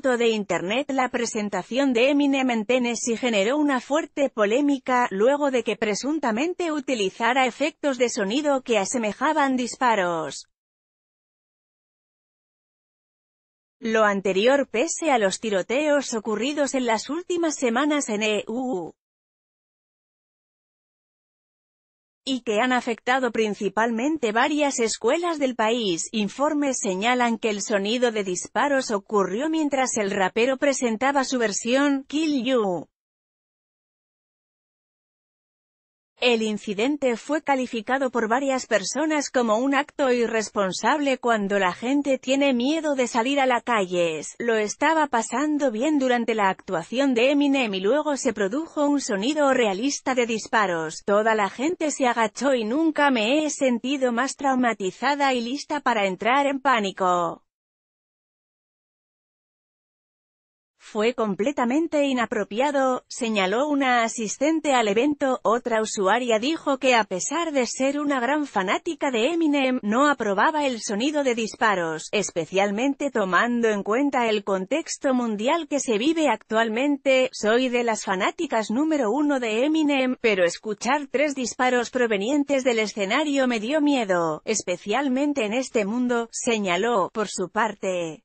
de internet la presentación de Eminem en Tennessee generó una fuerte polémica, luego de que presuntamente utilizara efectos de sonido que asemejaban disparos. Lo anterior pese a los tiroteos ocurridos en las últimas semanas en EU. y que han afectado principalmente varias escuelas del país. Informes señalan que el sonido de disparos ocurrió mientras el rapero presentaba su versión, Kill You. El incidente fue calificado por varias personas como un acto irresponsable cuando la gente tiene miedo de salir a la calle. Lo estaba pasando bien durante la actuación de Eminem y luego se produjo un sonido realista de disparos. Toda la gente se agachó y nunca me he sentido más traumatizada y lista para entrar en pánico. Fue completamente inapropiado, señaló una asistente al evento, otra usuaria dijo que a pesar de ser una gran fanática de Eminem, no aprobaba el sonido de disparos, especialmente tomando en cuenta el contexto mundial que se vive actualmente, soy de las fanáticas número uno de Eminem, pero escuchar tres disparos provenientes del escenario me dio miedo, especialmente en este mundo, señaló, por su parte.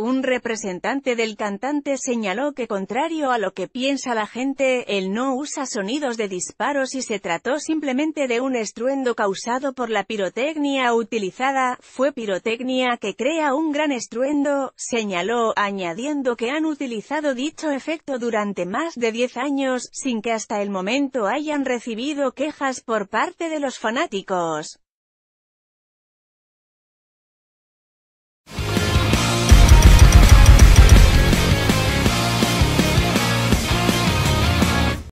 Un representante del cantante señaló que contrario a lo que piensa la gente, él no usa sonidos de disparos y se trató simplemente de un estruendo causado por la pirotecnia utilizada, fue pirotecnia que crea un gran estruendo, señaló, añadiendo que han utilizado dicho efecto durante más de 10 años, sin que hasta el momento hayan recibido quejas por parte de los fanáticos.